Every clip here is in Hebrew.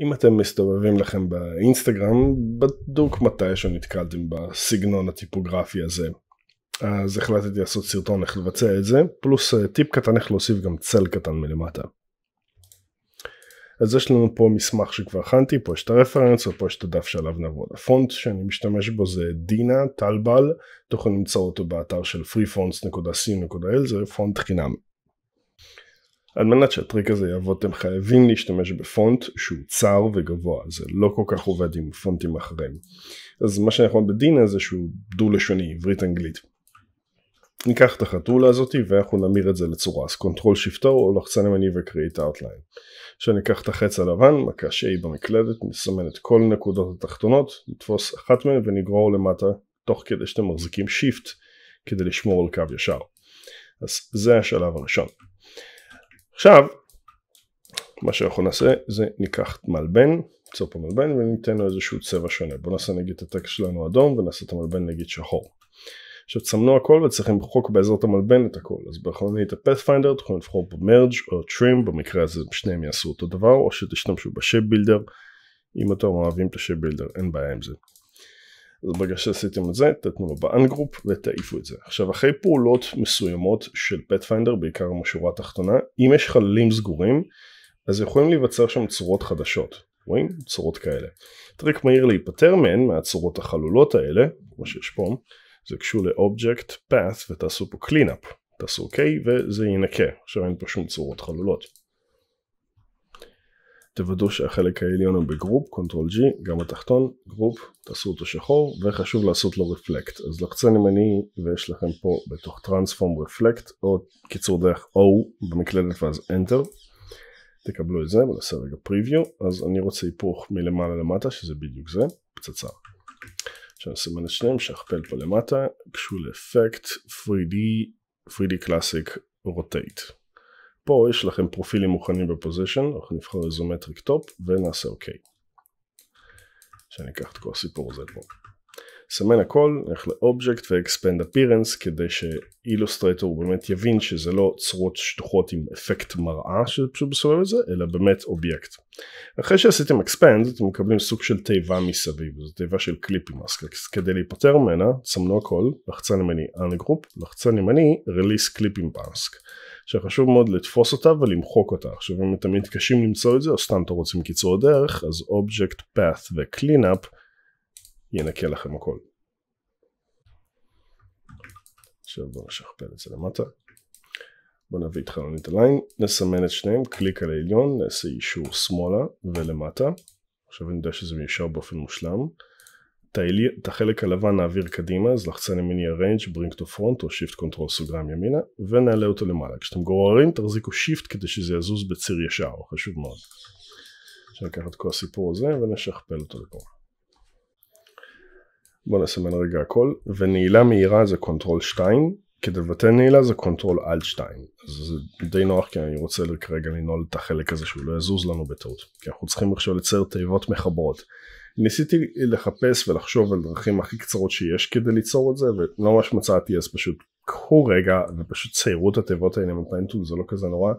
אם אתם מסתובבים לכם באינסטגרם, בדוק מתי שנתקלתם בסגנון הטיפוגרפי הזה. אז החלטתי לעשות סרטון איך לבצע את זה, פלוס אה, טיפ קטן איך להוסיף גם צל קטן מלמטה. אז יש לנו פה מסמך שכבר הכנתי, פה יש את הרפרנס ופה יש את הדף שעליו נעבוד. הפונט שאני משתמש בו זה דינה טלבל, תוכל למצוא אותו באתר של freefonts.co.il, זה פונט חינמי. על מנת שהטריק הזה יעבוד אתם חייבים להשתמש בפונט שהוא צר וגבוה, זה לא כל כך עובד עם פונטים אחרים. אז מה שנכון בדינה זה שהוא דו לשוני, עברית אנגלית. ניקח את החתולה הזאתי ואנחנו נמיר את זה לצורה, אז קונטרול שיפטו או לחצן ימני ו-create עכשיו ניקח את החץ הלבן, מכה A במקלדת, נסמן את כל נקודות התחתונות, נתפוס אחת מהן ונגרור למטה תוך כדי שאתם מחזיקים שיפט כדי לשמור על קו ישר. אז זה השלב הראשון. עכשיו, מה שאנחנו נעשה זה ניקח מלבן, ניצור פה מלבן וניתן לו איזשהו צבע שונה. בואו נעשה נגיד את הטקסט שלנו אדום ונעשה את המלבן נגיד שחור. עכשיו תסמנו הכל וצריך למחוק בעזרת המלבן את הכל. אז את ה-Pathfinder אתם יכולים לבחור ב-Merge או Trim, במקרה הזה שניהם יעשו אותו דבר, או שתשתמשו ב-Shape Builder, אם אתם אוהבים את ה-Shape Builder אין בעיה עם זה. אז ברגע שעשיתם את זה תתנו לו באנגרופ ותעיפו את זה. עכשיו אחרי פעולות מסוימות של פטפיינדר בעיקר עם השורה התחתונה אם יש חללים סגורים אז יכולים להיווצר שם צורות חדשות רואים? צורות כאלה. טריק מהיר להיפטר מהן מהצורות החלולות האלה כמו שיש פה זה קשור לאובייקט פאט ותעשו פה קלינאפ תעשו אוקיי וזה ינקה עכשיו אין פה שום צורות חלולות תוודאו שהחלק העליון הוא בגרופ, קונטרול G, גם התחתון, גרופ, תעשו אותו שחור, וחשוב לעשות לו רפלקט. אז לחצן ימני ויש לכם פה בתוך טרנספורם רפלקט, או קיצור דרך O במקלדת ואז Enter. תקבלו את זה, ונעשה רגע preview, אז אני רוצה היפוך מלמעלה למטה, שזה בדיוק זה, פצצה. עכשיו נסמן את שניהם, שכפל פה למטה, קשור לאפקט, 3D, 3D Classic Rotate. פה יש לכם פרופילים מוכנים בפוזיישן, אנחנו נבחר איזומטריק טופ ונעשה אוקיי. שאני אקח את כל הסיפור הזה פה. סמן הכל, נלך לאובייקט ואקספנד אפירנס כדי שאילוסטרטור באמת יבין שזה לא צורות שטוחות עם אפקט מראה שזה פשוט מסובב את זה, אלא באמת אובייקט. אחרי שעשיתם אקספנד אתם מקבלים סוג של תיבה מסביב, זו תיבה של קליפי אז כדי להיפטר ממנה, סמנו הכל, לחצן ימני אנגרופ, לחצן ימני release clipping mask. שחשוב מאוד לתפוס אותה ולמחוק אותה. עכשיו אם אתם מתקשים למצוא את זה או סתם אתם רוצים קיצור דרך אז object path ו-cleanup ינקה לכם הכל. עכשיו בואו נשכפל את זה למטה. בואו נביא את חלונית הליין, נסמן את שניהם, קליק על העליון, נעשה אישור שמאלה ולמטה. עכשיו אני יודע שזה מיושר באופן מושלם. את החלק הלבן נעביר קדימה, אז לחצן ימיני ה-range, bring to front או shift control סוגריים ימינה, ונעלה אותו למעלה. כשאתם גוררים תחזיקו shift כדי שזה יזוז בציר ישר, חשוב מאוד. אפשר לקחת כל הסיפור הזה ונשכפל אותו לפה. בואו נסמן רגע הכל, ונעילה מהירה זה קונטרול 2, כדי לבטל נעילה זה קונטרול אלט 2. אז זה די נוח כי אני רוצה כרגע לנעול את החלק הזה שהוא לא יזוז לנו בטעות. כי אנחנו צריכים עכשיו לצייר תיבות מחברות. ניסיתי לחפש ולחשוב על דרכים הכי קצרות שיש כדי ליצור את זה ולא ממש מצאתי אז פשוט קחו רגע ופשוט ציירו את התיבות האלה עם הפיינטול זה לא כזה נורא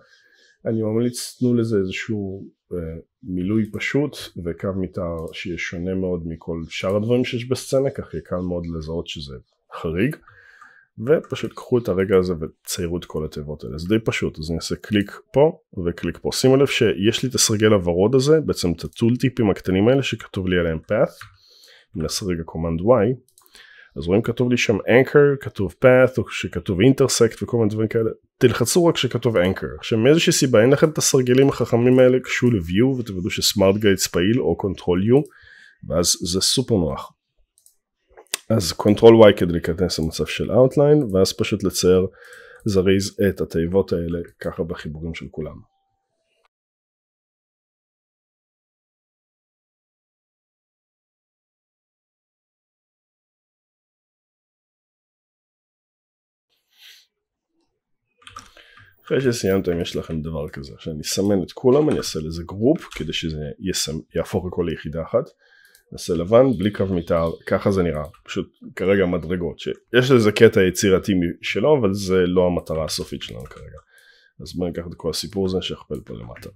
אני ממליץ תנו לזה איזשהו אה, מילוי פשוט וקו מתאר שיהיה שונה מאוד מכל שאר הדברים שיש בסצנה כך יהיה קל מאוד לזהות שזה חריג ופשוט קחו את הרגע הזה וציירו את כל התיבות האלה, זה די פשוט, אז אני אעשה קליק פה וקליק פה. שימו לב שיש לי את הסרגל הוורוד הזה, בעצם את הטול טיפים הקטנים האלה שכתוב לי עליהם path, אני אעשה רגע command y, אז רואים כתוב לי שם anchor, כתוב path, או שכתוב intersect וכל מיני דברים כאלה, תלחצו רק שכתוב anchor. עכשיו מאיזושהי סיבה אין לכם את הסרגלים החכמים האלה, קשו ל-view ותוודאו ש-smart gates פעיל או control u, ואז זה סופר נוח. אז קונטרול Y כדי להיכנס למצב של Outline ואז פשוט לצייר זריז את התיבות האלה ככה בחיבורים של כולם. אחרי שסיימתם יש לכם דבר כזה שאני אסמן את כולם אני אעשה לזה גרופ כדי שזה יהפוך הכל ליחידה אחת נעשה לבן בלי קו מתאר, ככה זה נראה, פשוט כרגע מדרגות, שיש לזה קטע יצירתי שלו, אבל זה לא המטרה הסופית שלנו כרגע. אז בואו ניקח את כל הסיפור הזה שיכפל פה למטה.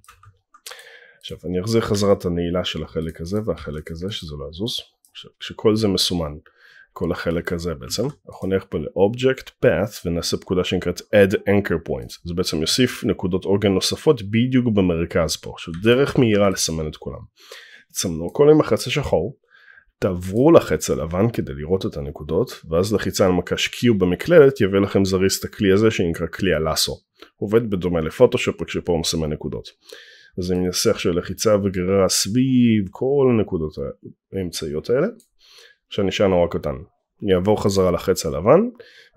עכשיו אני אחזיר חזרה את הנעילה של החלק הזה והחלק הזה שזה לא יזוז, כשכל זה מסומן, כל החלק הזה בעצם, אנחנו נלך פה ל-object path ונעשה פקודה שנקראת add anchor points, זה בעצם יוסיף נקודות עוגן נוספות בדיוק במרכז פה, עכשיו דרך מהירה לסמן את כולם. תסמנו כל יום החץ השחור, תעברו לחץ הלבן כדי לראות את הנקודות, ואז לחיצה על מקש Q במקלדת יביא לכם זריז את הכלי הזה שנקרא כלי הלאסו. עובד בדומה לפוטושופ רק שפה הוא מסמן נקודות. אז אני אנסח עכשיו לחיצה וגרירה סביב כל הנקודות האמצעיות האלה. עכשיו נשאר נורא קטן. אני אעבור חזרה לחץ הלבן,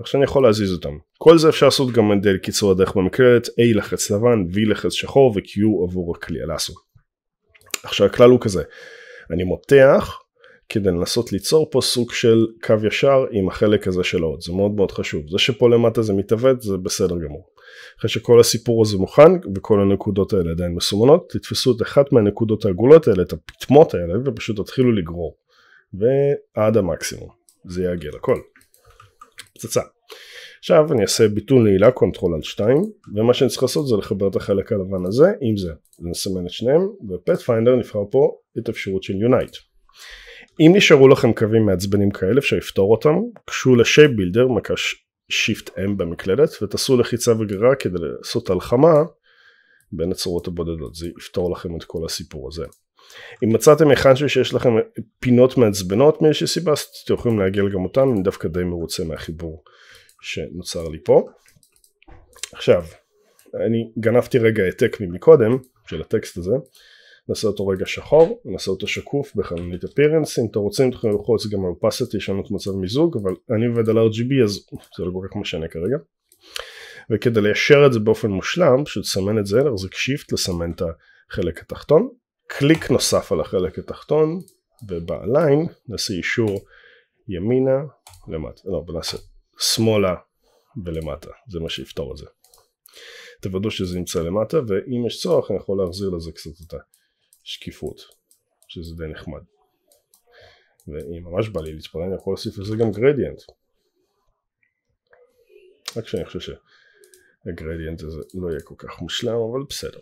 עכשיו אני יכול להזיז אותם. כל זה אפשר לעשות גם על ידי קיצור הדרך במקלדת A לחץ לבן, V לחץ שחור ו-Q עבור הכלי הלאסו. עכשיו הכלל הוא כזה, אני מותח כדי לנסות ליצור פה סוג של קו ישר עם החלק הזה של האות, זה מאוד מאוד חשוב. זה שפה למטה זה מתעוות זה בסדר גמור. אחרי שכל הסיפור הזה מוכן וכל הנקודות האלה עדיין מסומנות, תתפסו את אחת מהנקודות העגולות האלה, את הפטמות האלה, ופשוט תתחילו לגרור. ועד המקסימום, זה יגיע לכל. פצצה. עכשיו אני אעשה ביטול נעילה קונטרול על 2 ומה שאני צריך לעשות זה לחבר את החלק הלבן הזה עם זה ונסמן את שניהם ופטפיינדר נבחר פה את האפשרות של יונייט אם נשארו לכם קווים מעצבנים כאלה אפשר לפתור אותם קשו לשייפ בילדר מקש שיפט M במקלדת ותעשו לחיצה וגרירה כדי לעשות הלחמה בין הצורות הבודדות זה יפתור לכם את כל הסיפור הזה אם מצאתם היכן שיש לכם פינות מעצבנות מאיזושהי סיבה אז אתם יכולים לעגל גם אותן, אני דווקא די מרוצה מהחיבור שנוצר לי פה. עכשיו, אני גנבתי רגע העתק ממקודם של הטקסט הזה, נעשה אותו רגע שחור, נעשה אותו שקוף בחלונית אפירנס אם אתם רוצים אתם יכולים ללחוץ גם על opacity, יש לנו את מצב מיזוג, אבל אני עובד על RGB אז זה לא כל כך משנה כרגע. וכדי ליישר את זה באופן מושלם, פשוט לסמן את זה, להחזיק שיפט, לסמן את החלק התחתון, קליק נוסף על החלק התחתון, ובליין נעשה אישור ימינה למטה, לא, נעשה שמאלה ולמטה, זה מה שיפתור את זה. תוודאו שזה נמצא למטה, ואם יש צורך אני יכול להחזיר לזה קצת את השקיפות, שזה די נחמד. ואם ממש בא לי להתפלל אני יכול להוסיף לזה גם גרדיאנט. רק שאני חושב שהגרדיאנט הזה לא יהיה כל כך מושלם, אבל בסדר.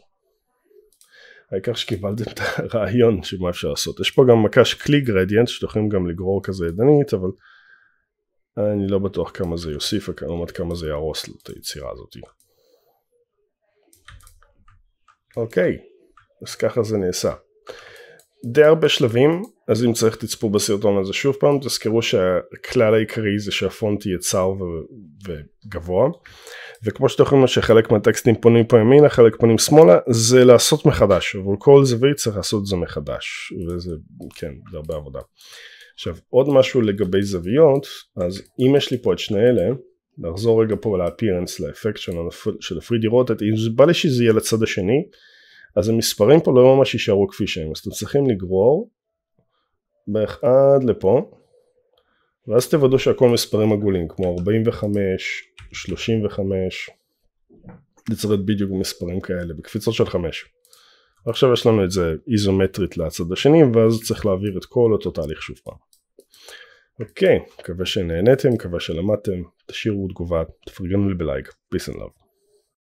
העיקר שקיבלתם את הרעיון של מה אפשר לעשות. יש פה גם מקש כלי גרדיאנט שאתם יכולים גם לגרור כזה ידנית, אבל אני לא בטוח כמה זה יוסיף ולעומת לא כמה זה יהרוס את היצירה הזאת. אוקיי, אז ככה זה נעשה. די הרבה שלבים אז אם צריך תצפו בסרטון הזה שוב פעם תזכרו שהכלל העיקרי זה שהפונט יהיה צר ו- וגבוה וכמו שאתם יכולים לראות שחלק מהטקסטים פונים פה ימינה חלק פונים שמאלה זה לעשות מחדש עבור כל זווית צריך לעשות את זה מחדש וזה כן זה הרבה עבודה. עכשיו עוד משהו לגבי זוויות אז אם יש לי פה את שני אלה נחזור רגע פה לאפירנס לאפקט של, הפרידי רוטט לראות אם בא לי שזה יהיה לצד השני אז המספרים פה לא ממש יישארו כפי שהם, אז אתם צריכים לגרור בערך עד לפה, ואז תוודאו שהכל מספרים עגולים, כמו 45, 35, לצרף בדיוק מספרים כאלה, בקפיצות של 5. עכשיו יש לנו את זה איזומטרית לצד השני, ואז צריך להעביר את כל אותו תהליך שוב פעם. אוקיי, מקווה שנהניתם, מקווה שלמדתם, תשאירו תגובה, תפרגנו לי בלייק, peace and love.